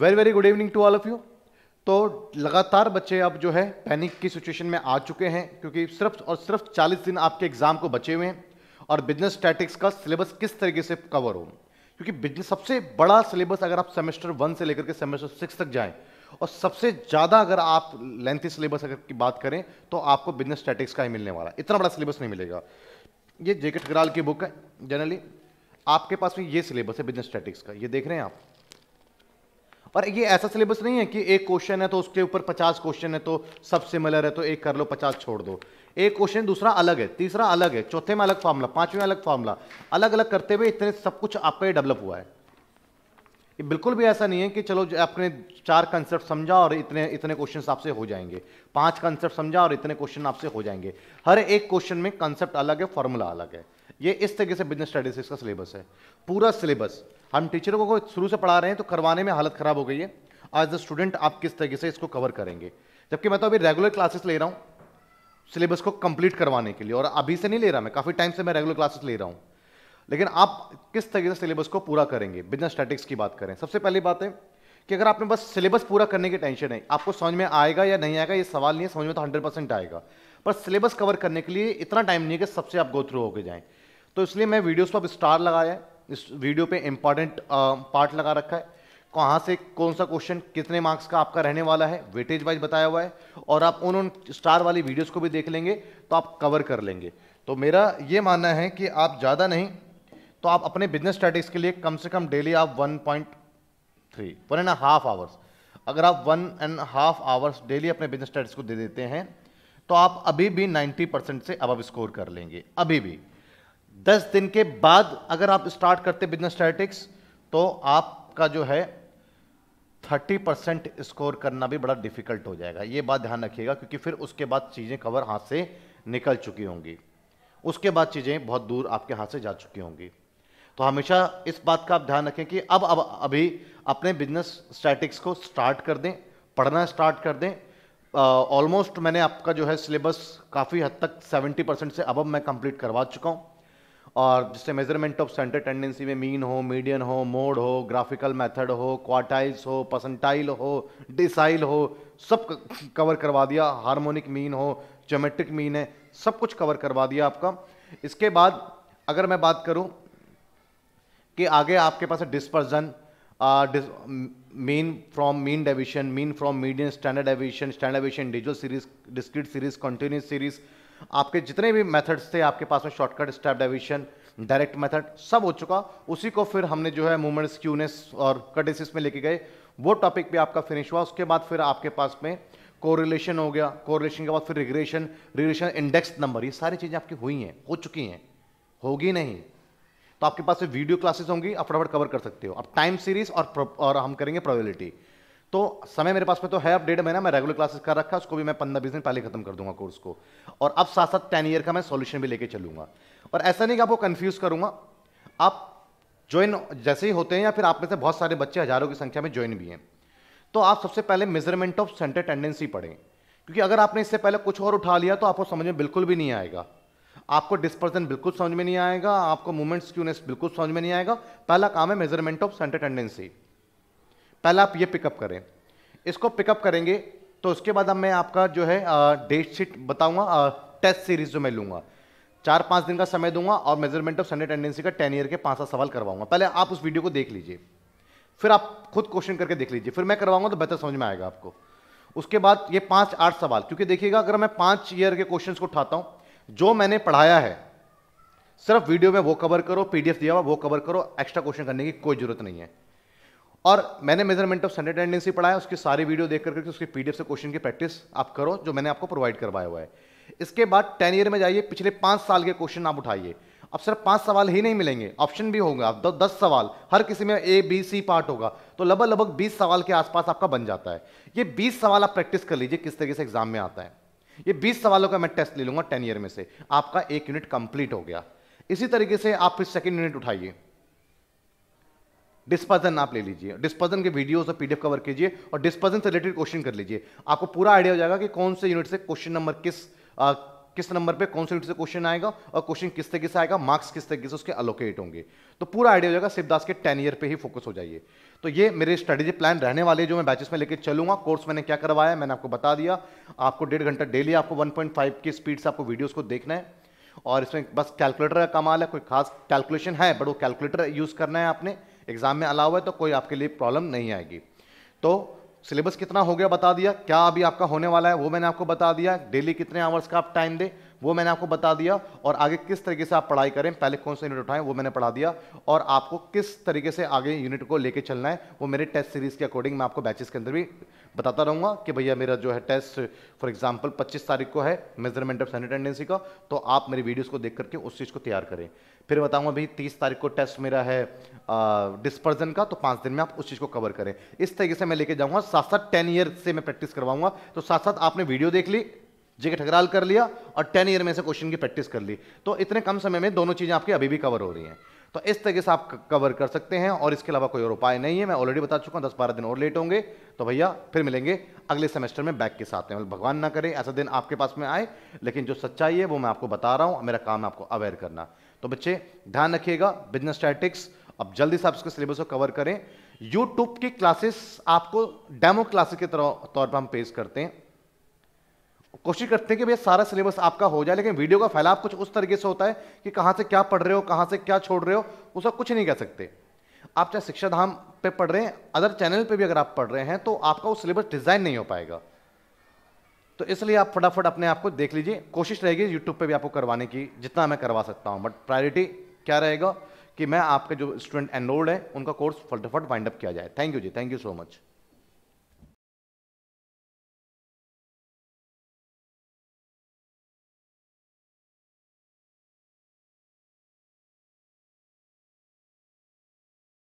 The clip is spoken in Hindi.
very very good evening to all of you तो लगातार बच्चे अब जो है पैनिक की सिचुएशन में आ चुके हैं क्योंकि सिर्फ और सिर्फ 40 दिन आपके एग्जाम को बचे हुए हैं और बिजनेस स्टैटिक्स का सिलेबस किस तरीके से कवर हो क्योंकि बिजनेस सबसे बड़ा सिलेबस अगर आप सेमेस्टर वन से लेकर के सेमेस्टर सिक्स तक जाएं और सबसे ज़्यादा अगर आप लेंथी सिलेबस अगर की बात करें तो आपको बिजनेस स्टैटिक्स का ही मिलने वाला है इतना बड़ा सिलेबस नहीं मिलेगा ये जेकेट गराल की बुक है जनरली आपके पास में ये सिलेबस है बिजनेस स्टैटिक्स का ये देख रहे हैं आप और ये ऐसा सिलेबस नहीं है कि एक क्वेश्चन है तो उसके ऊपर पचास क्वेश्चन है तो सब सिमिलर है तो एक कर लो पचास छोड़ दो एक क्वेश्चन दूसरा अलग है तीसरा अलग है चौथे में अलग फार्मूला पांचवें अलग फार्मूला अलग अलग करते हुए इतने सब कुछ आपका पे डेवलप हुआ है ये बिल्कुल भी ऐसा नहीं है कि चलो आपने चार कंसेप्ट समझा और इतने इतने क्वेश्चन आपसे हो जाएंगे पांच कंसेप्ट समझा और इतने क्वेश्चन आपसे हो जाएंगे हर एक क्वेश्चन में कंसेप्ट अलग है फॉर्मूला अलग है ये इस तरीके से बिजनेस स्टडीज इसका सिलेबस है पूरा सिलेबस हम टीचरों को शुरू से पढ़ा रहे हैं तो करवाने में हालत ख़राब हो गई है आज द स्टूडेंट आप किस तरीके से इसको कवर करेंगे जबकि मैं तो अभी रेगुलर क्लासेस ले रहा हूँ सिलेबस को कंप्लीट करवाने के लिए और अभी से नहीं ले रहा मैं काफ़ी टाइम से मैं रेगुलर क्लासेस ले रहा हूँ लेकिन आप किस तरीके से सिलेबस को पूरा करेंगे बिजनेस स्टैटिक्स की बात करें सबसे पहली बात है कि अगर आपने बस सिलेबस पूरा करने की टेंशन है आपको समझ में आएगा या नहीं आएगा ये सवाल नहीं है समझ में तो हंड्रेड परसेंट आएगा पर सिलेबस कवर करने के लिए इतना टाइम नहीं है कि सबसे आप गो थ्रू होकर जाएँ तो इसलिए मैं वीडियोस पर स्टार लगाया है इस वीडियो पे इम्पॉर्टेंट पार्ट लगा रखा है कहाँ से कौन सा क्वेश्चन कितने मार्क्स का आपका रहने वाला है वेटेज वाइज बताया हुआ है और आप उन उन स्टार वाली वीडियोस को भी देख लेंगे तो आप कवर कर लेंगे तो मेरा ये मानना है कि आप ज़्यादा नहीं तो आप अपने बिजनेस स्टडीज के लिए कम से कम डेली आप one point three one and half hours अगर आप one and half hours daily अपने बिजनेस स्टडीज को दे देते हैं तो आप अभी भी नाइन्टी परसेंट से अब स्कोर कर लेंगे अभी भी दस दिन के बाद अगर आप स्टार्ट करते बिजनेस स्टैटिक्स तो आपका जो है थर्टी परसेंट स्कोर करना भी बड़ा डिफिकल्ट हो जाएगा ये बात ध्यान रखिएगा क्योंकि फिर उसके बाद चीज़ें कवर हाथ से निकल चुकी होंगी उसके बाद चीज़ें बहुत दूर आपके हाथ से जा चुकी होंगी तो हमेशा इस बात का आप ध्यान रखें कि अब अब अभी अपने बिजनेस स्टैटिक्स को स्टार्ट कर दें पढ़ना स्टार्ट कर दें ऑलमोस्ट मैंने आपका जो है सिलेबस काफ़ी हद तक 70 परसेंट से अब मैं कंप्लीट करवा चुका हूँ और जिससे मेजरमेंट ऑफ सेंटर टेंडेंसी में मीन हो मीडियन हो मोड हो ग्राफिकल मेथड हो क्वार्टाइल्स हो पसंटाइल हो डिसाइल हो सब कवर करवा दिया हार्मोनिक मीन हो जोमेट्रिक मीन है सब कुछ कवर करवा दिया आपका इसके बाद अगर मैं बात करूं कि आगे आपके पास है dispersion mean from mean deviation, mean from median, standard deviation, standard deviation, individual series, discrete series, continuous series आपके जितने भी मेथड्स थे आपके पास में shortcut step deviation direct method सब हो चुका उसी को फिर हमने जो है मूवमेंट क्यूनेस और कटेसिस में लेके गए वो टॉपिक भी आपका फिनिश हुआ उसके बाद फिर आपके पास में कोरिलेशन हो गया कोरिलेशन के बाद फिर रिग्रेशन रिग्रेशन इंडेक्स नंबर ये सारी चीज़ें आपकी हुई हैं हो चुकी हैं होगी नहीं तो आपके पास वीडियो क्लासेस होंगी आप फटाफट कवर कर सकते हो अब टाइम सीरीज और और हम करेंगे प्रोबेबिलिटी तो समय मेरे पास में तो है अब डेढ़ महीना मैं रेगुलर क्लासेस कर रखा उसको भी मैं पंद्रह बीस दिन पहले खत्म कर दूंगा कोर्स को और अब साथ साथ टेन ईयर का मैं सोल्यूशन भी लेके चलूंगा और ऐसा नहीं कि आपको कंफ्यूज करूंगा आप ज्वाइन जैसे ही होते हैं या फिर आप में से बहुत सारे बच्चे हजारों की संख्या में ज्वाइन भी हैं तो आप सबसे पहले मेजरमेंट ऑफ सेंटर टेंडेंसी पढ़ें क्योंकि अगर आपने इससे पहले कुछ और उठा लिया तो आपको समझ में बिल्कुल भी नहीं आएगा आपको डिस्पर्जन बिल्कुल समझ में नहीं आएगा आपको मूवमेंट स्क्यूनेस बिल्कुल समझ में नहीं आएगा पहला काम है मेजरमेंट ऑफ सेंटर टेंडेंसी पहला आप ये पिकअप करें इसको पिकअप करेंगे तो उसके बाद अब मैं आपका जो है डेट शीट बताऊंगा टेस्ट सीरीज जो मैं लूंगा चार पांच दिन का समय दूंगा और मेजरमेंट ऑफ सेंटर टेंडेंसी का टेन ईयर के पांच सात सवाल करवाऊंगा पहले आप उस वीडियो को देख लीजिए फिर आप खुद क्वेश्चन करके देख लीजिए फिर मैं करवाऊंगा तो बेहतर समझ में आएगा आपको उसके बाद ये पांच आठ सवाल क्योंकि देखिएगा अगर मैं पांच ईयर के क्वेश्चन को उठाता हूँ जो मैंने पढ़ाया है सिर्फ वीडियो में वो कवर करो पीडीएफ दिया हुआ वो कवर करो एक्स्ट्रा क्वेश्चन करने की कोई जरूरत नहीं है और मैंने मेजरमेंट ऑफ सेंडर टेंडेंसी पढ़ाया उसकी सारी वीडियो देख करके उसके पीडीएफ से क्वेश्चन की प्रैक्टिस आप करो जो मैंने आपको प्रोवाइड करवाया हुआ है इसके बाद टेन ईयर में जाइए पिछले पांच साल के क्वेश्चन आप उठाइए अब सिर्फ पांच सवाल ही नहीं मिलेंगे ऑप्शन भी होगा आप दस सवाल हर किसी में ए बी सी पार्ट होगा तो लगभग लगभग बीस सवाल के आसपास आपका बन जाता है ये बीस सवाल आप प्रैक्टिस कर लीजिए किस तरीके से एग्जाम में आता है ये 20 सवालों का मैं टेस्ट ले लूंगा 10 ईयर में से आपका एक यूनिट कंप्लीट हो गया इसी तरीके से आप फिर सेकेंड यूनिट उठाइए डिस्पर्जन आप ले लीजिए डिस्पर्जन के वीडियोस और पीडीएफ कवर कीजिए और डिस्पर्जन से रिलेटेड क्वेश्चन कर लीजिए आपको पूरा आइडिया हो जाएगा कि कौन से यूनिट से क्वेश्चन नंबर किस आ, किस नंबर पे कौन से से क्वेश्चन आएगा और क्वेश्चन किस तरीके से आएगा मार्क्स किस तरीके से उसके अलोकेट होंगे तो पूरा आइडिया हो जाएगा शिवदास के टेन ईयर पे ही फोकस हो जाइए तो ये मेरे स्ट्रेटेजी प्लान रहने वाले जो मैं बैचेस में लेकर चलूंगा कोर्स मैंने क्या करवाया मैंने आपको बता दिया आपको डेढ़ घंटा डेली आपको वन की स्पीड से आपको वीडियोज़ को देखना है और इसमें बस कैलकुलेटर का कमाल है कोई खास कैलकुलेशन है बट वो कैलकुलेटर यूज़ करना है आपने एग्जाम में अलाउ है तो कोई आपके लिए प्रॉब्लम नहीं आएगी तो सिलेबस कितना हो गया बता दिया क्या अभी आपका होने वाला है वो मैंने आपको बता दिया डेली कितने आवर्स का आप टाइम दे वो मैंने आपको बता दिया और आगे किस तरीके से आप पढ़ाई करें पहले कौन सा यूनिट उठाएं वो मैंने पढ़ा दिया और आपको किस तरीके से आगे यूनिट को लेके चलना है वो मेरे टेस्ट सीरीज़ के अकॉर्डिंग मैं आपको बैचेस के अंदर भी बताता रहूँगा कि भैया मेरा जो है टेस्ट फॉर एग्जाम्पल पच्चीस तारीख को है मेजरमेंट ऑफ सैनिटेंडेंसी का तो आप मेरी वीडियोज़ को देख करके उस चीज़ को तैयार करें फिर बताऊंगा भाई तीस तारीख को टेस्ट मेरा है डिस्पर्जन का तो पाँच दिन में आप उस चीज़ को कवर करें इस तरीके से मैं लेके जाऊँगा साथ साथ टेन ईयर से मैं प्रैक्टिस करवाऊँगा तो साथ साथ आपने वीडियो देख ली जेके ठगराल कर लिया और टेन ईयर में से क्वेश्चन की प्रैक्टिस कर ली तो इतने कम समय में दोनों चीज़ें आपकी अभी भी कवर हो रही हैं तो इस तरीके से आप कवर कर सकते हैं और इसके अलावा कोई और उपाय नहीं है मैं ऑलरेडी बता चुका हूँ दस बारह दिन और लेट होंगे तो भैया फिर मिलेंगे अगले सेमेस्टर में बैक के साथ में भगवान ना करे ऐसा दिन आपके पास में आए लेकिन जो सच्चाई है वो मैं आपको बता रहा हूँ मेरा काम है आपको अवेयर करना तो बच्चे ध्यान रखिएगा बिजनेस स्टैटिक्स अब जल्दी से आप इसके सिलेबस को कवर करें यूट्यूब की क्लासेस आपको डेमो क्लासेस के तौर पर हम पेश करते हैं कोशिश करते हैं कि भैया सारा सिलेबस आपका हो जाए लेकिन वीडियो का फैलाव कुछ उस तरीके से होता है कि कहाँ से क्या पढ़ रहे हो कहाँ से क्या छोड़ रहे हो उसका कुछ नहीं कह सकते आप चाहे शिक्षा धाम पे पढ़ रहे हैं अदर चैनल पे भी अगर आप पढ़ रहे हैं तो आपका वो सिलेबस डिज़ाइन नहीं हो पाएगा तो इसलिए आप फटाफट अपने आप को देख लीजिए कोशिश रहेगी यूट्यूब पर भी आपको करवाने की जितना मैं करवा सकता हूँ बट प्रायोरिटी क्या रहेगा कि मैं आपके जो स्टूडेंट एनरोल्ड है उनका कोर्स फटाफट वाइंड अप किया जाए थैंक यू जी थैंक यू सो मच